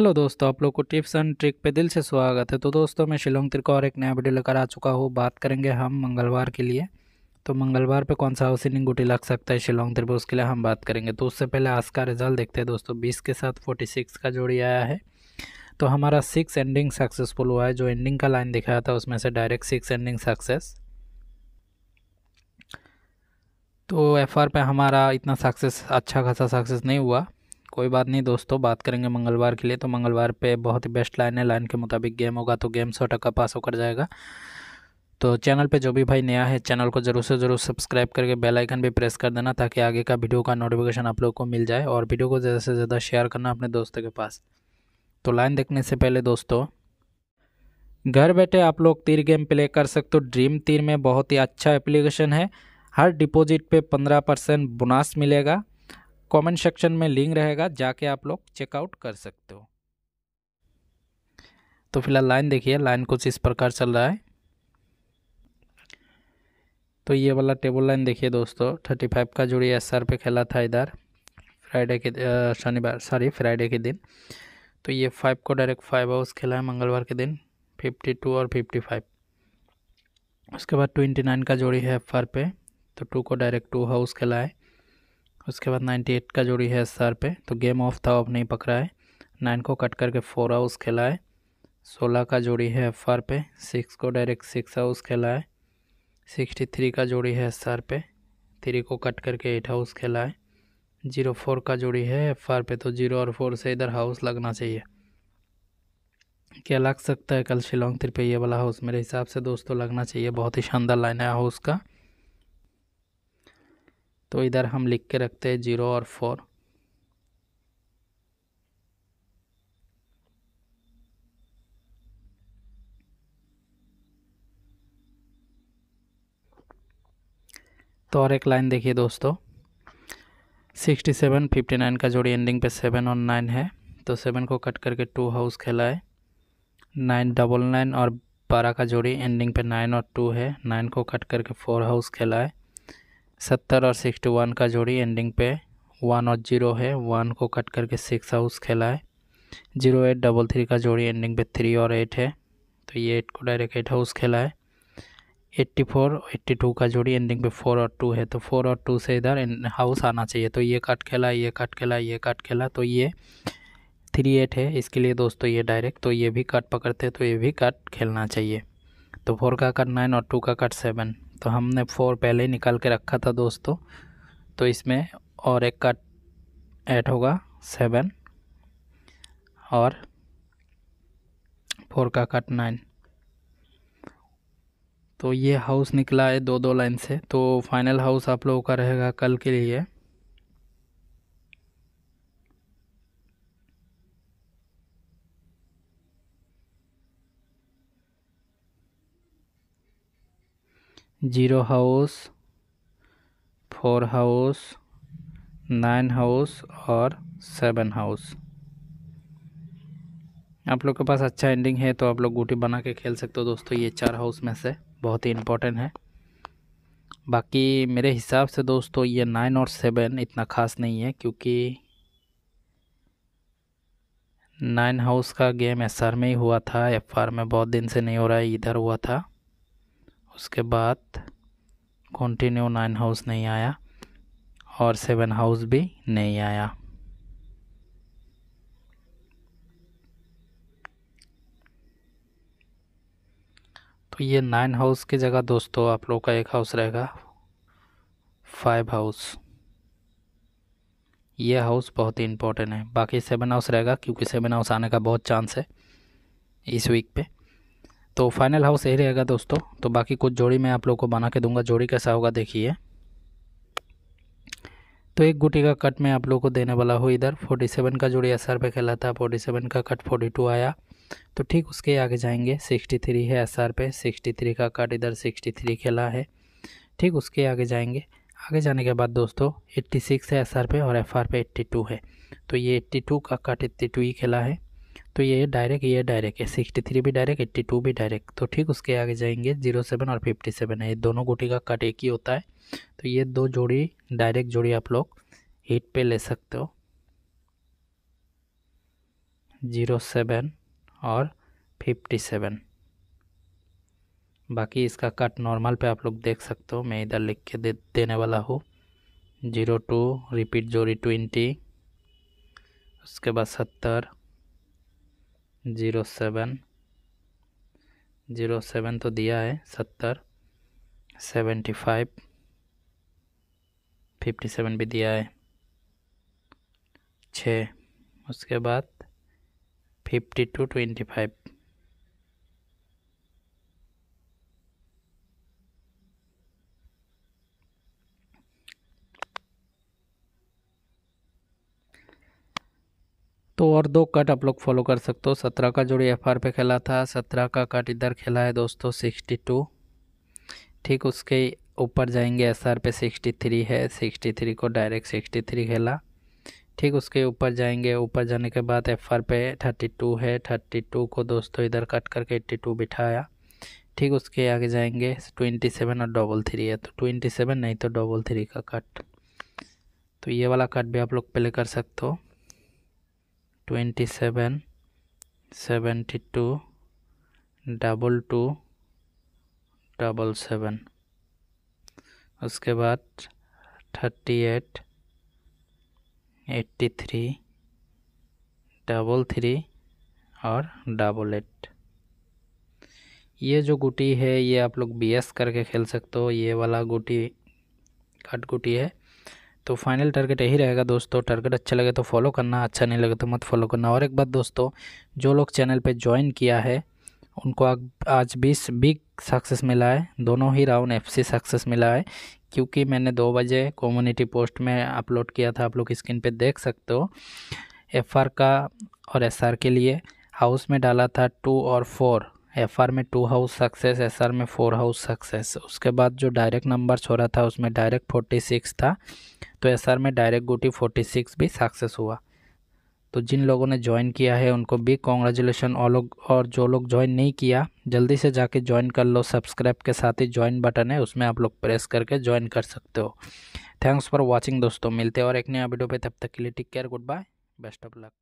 hello दोस्तों आप लोग को टिप्स एंड ट्रिक पे दिल से स्वागत है तो दोस्तों मैं शिलोंग तिर को और एक नया वीडियो लेकर आ चुका हूँ बात करेंगे हम मंगलवार के लिए तो मंगलवार पे कौन सा हाउसिंग गुटी लग सकता है शिलोंग तिर उसके लिए हम बात करेंगे तो उससे पहले आज का रिजल्ट देखते हैं दोस्तों बीस के साथ फोर्टी सिक्स का जोड़ी आया है तो हमारा सिक्स एंडिंग सक्सेसफुल हुआ है जो एंडिंग का लाइन दिखाया था उसमें से डायरेक्ट सिक्स एंडिंग सक्सेस तो एफ पे हमारा इतना सक्सेस अच्छा खासा सक्सेस नहीं हुआ कोई बात नहीं दोस्तों बात करेंगे मंगलवार के लिए तो मंगलवार पे बहुत ही बेस्ट लाइन है लाइन के मुताबिक गेम होगा तो गेम सौ टका पास होकर जाएगा तो चैनल पे जो भी भाई नया है चैनल को ज़रूर से ज़रूर सब्सक्राइब करके बेल आइकन भी प्रेस कर देना ताकि आगे का वीडियो का नोटिफिकेशन आप लोग को मिल जाए और वीडियो को ज़्यादा से ज़्यादा शेयर करना अपने दोस्तों के पास तो लाइन देखने से पहले दोस्तों घर बैठे आप लोग तीर गेम प्ले कर सकते हो ड्रीम तीर में बहुत ही अच्छा एप्लीकेशन है हर डिपॉजिट पे पंद्रह परसेंट बोनस मिलेगा कमेंट सेक्शन में लिंक रहेगा जाके आप लोग चेकआउट कर सकते हो तो फिलहाल लाइन देखिए लाइन कुछ इस प्रकार चल रहा है तो ये वाला टेबल लाइन देखिए दोस्तों थर्टी फाइव का जोड़ी एस आर पे खेला था इधर फ्राइडे के शनिवार सॉरी फ्राइडे के दिन तो ये फाइव को डायरेक्ट फाइव हाउस खेला है मंगलवार के दिन फिफ्टी टू और फिफ्टी फाइव उसके बाद ट्वेंटी नाइन का जोड़ी है एफ आर पे तो टू को डायरेक्ट टू हाउस खेला है उसके बाद नाइन्टी एट का जोड़ी है सर पे तो गेम ऑफ था अब नहीं पकड़ा है नाइन को कट करके फोर हाउस खेला है सोलह का जोड़ी है फर पे सिक्स को डायरेक्ट सिक्स हाउस खेला है सिक्सटी थ्री का जोड़ी है सर पे थ्री को कट करके एट हाउस खेला है जीरो फोर का जोड़ी है फार पे तो जीरो और फोर से इधर हाउस लगना चाहिए क्या लग सकता है कल शिलोंग थ्री पे ये वाला हाउस मेरे हिसाब से दोस्तों लगना चाहिए बहुत ही शानदार लाइन है हाउस का तो इधर हम लिख के रखते हैं ज़ीरो और फोर तो और एक लाइन देखिए दोस्तों सिक्सटी सेवन फिफ्टी नाइन का जोड़ी एंडिंग पे सेवन और नाइन है तो सेवन को कट करके टू हाउस खेला है नाइन डबल नाइन और बारह का जोड़ी एंडिंग पे नाइन और टू है नाइन को कट करके फोर हाउस खेला है सत्तर और सिक्सटी वन का जोड़ी एंडिंग पे वन और जीरो है वन को कट करके सिक्स हाउस खेला है जीरो एट डबल थ्री का जोड़ी एंडिंग पे थ्री और एट है तो ये एट को डायरेक्ट एट हाउस खेला है एट्टी फोर एट्टी टू का जोड़ी एंडिंग पे फोर और टू है तो फोर और टू से इधर हाउस आना चाहिए तो ये कट खेला ये कट खेला ये कट खेला तो ये थ्री एट है इसके लिए दोस्तों ये डायरेक्ट तो ये भी कट पकड़ते तो ये भी कट खेलना चाहिए तो फोर का कट नाइन और टू का कट सेवन तो हमने फोर पहले ही निकाल के रखा था दोस्तों तो इसमें और एक का ऐड होगा सेवन और फोर का कट नाइन तो ये हाउस निकला है दो दो लाइन से तो फाइनल हाउस आप लोगों का रहेगा कल के लिए zero house four house nine house और सेवन हाउस आप लोग के पास अच्छा एंडिंग है तो आप लोग गुटी बना के खेल सकते हो दोस्तों ये चार हाउस में से बहुत ही इम्पोर्टेंट है बाकी मेरे हिसाब से दोस्तों ये नाइन और सेवन इतना ख़ास नहीं है क्योंकि नाइन हाउस का गेम एस में ही हुआ था एफ में बहुत दिन से नहीं हो रहा है इधर हुआ था उसके बाद कंटिन्यू नाइन हाउस नहीं आया और सेवन हाउस भी नहीं आया तो ये नाइन हाउस की जगह दोस्तों आप लोग का एक हाउस रहेगा फाइव हाउस ये हाउस बहुत ही इम्पोर्टेंट है बाकी सेवन हाउस रहेगा क्योंकि सेवन हाउस आने का बहुत चांस है इस वीक पे तो फाइनल हाउस यही रहेगा दोस्तों तो बाकी कुछ जोड़ी मैं आप लोग को बना के दूंगा जोड़ी कैसा होगा देखिए तो एक गुटी का कट मैं आप लोग को देने वाला हूँ इधर 47 का जोड़ी एस पे खेला था 47 का कट 42 आया तो ठीक उसके आगे जाएंगे 63 है एस पे 63 का कट इधर 63 खेला है ठीक उसके आगे जाएंगे आगे जाने के बाद दोस्तों सिक्स है एस पे और एफ पे टू है तो ये टू का कट टू ही खेला है तो ये डायरेक्ट ये डायरेक्ट है सिक्सटी थ्री भी डायरेक्ट एट्टी टू भी डायरेक्ट तो ठीक उसके आगे जाएंगे जीरो सेवन और फिफ्टी सेवन है ये दोनों गोटी का कट एक ही होता है तो ये दो जोड़ी डायरेक्ट जोड़ी आप लोग हीट पे ले सकते हो जीरो सेवन और फिफ्टी सेवन बाकी इसका कट नॉर्मल पे आप लोग देख सकते हो मैं इधर लिख के दे देने वाला हूँ जीरो टू रिपीट जोड़ी ट्वेंटी उसके बाद सत्तर ज़ीरो सेवन ज़ीरो सेवन तो दिया है सत्तर सेवेंटी फाइव फिफ्टी सेवन भी दिया है छः उसके बाद फिफ्टी टू ट्वेंटी फाइव तो और दो कट आप लोग फॉलो कर सकते हो सत्रह का जोड़ी एफ पे खेला था सत्रह का कट इधर खेला है दोस्तों सिक्सटी टू ठीक उसके ऊपर जाएंगे एस आर पे सिक्सटी थ्री है सिक्सटी थ्री को डायरेक्ट सिक्सटी थ्री खेला ठीक उसके ऊपर जाएंगे ऊपर जाने के बाद एफ आर पे थर्टी टू है थर्टी टू को दोस्तों इधर कट करके एट्टी टू बिठाया ठीक उसके आगे जाएंगे ट्वेंटी सेवन और डबल थ्री है तो ट्वेंटी सेवन नहीं तो डबल थ्री का कट तो ये वाला कट भी आप लोग प्ले कर सकते हो twenty seven seventy two double two double seven उसके बाद thirty eight eighty three double three और डबल एट ये जो गुटी है ये आप लोग बी एस करके खेल सकते हो ये वाला गुटी कट गुटी है तो फाइनल टारगेट यही रहेगा दोस्तों टारगेट अच्छा लगे तो फॉलो करना अच्छा नहीं लगे तो मत फॉलो करना और एक बात दोस्तों जो लोग चैनल पे ज्वाइन किया है उनको आज बीस बिग सक्सेस मिला है दोनों ही राउंड एफ सक्सेस मिला है क्योंकि मैंने दो बजे कम्युनिटी पोस्ट में अपलोड किया था आप लोग स्क्रीन पे देख सकते हो एफ का और एस के लिए हाउस में डाला था टू और फोर एफ आर में two house success S R में फोर हाउस सक्सेस उसके बाद जो डायरेक्ट नंबर हो रहा था उसमें डायरेक्ट फोर्टी सिक्स था तो एस आर में डायरेक्ट गुटी फोर्टी सिक्स भी सक्सेस हुआ तो जिन लोगों ने ज्वाइन किया है उनको भी कॉन्ग्रेचुलेसन और लोग और जो लोग ज्वाइन नहीं किया जल्दी से जाके ज्वाइन कर लो सब्सक्राइब के साथ ही ज्वाइन बटन है उसमें आप लोग प्रेस करके ज्वाइन कर सकते हो थैंक्स फॉर वॉचिंग दोस्तों मिलते हैं और एक नया वीडियो पर तब तक के लिए take care good bye best of luck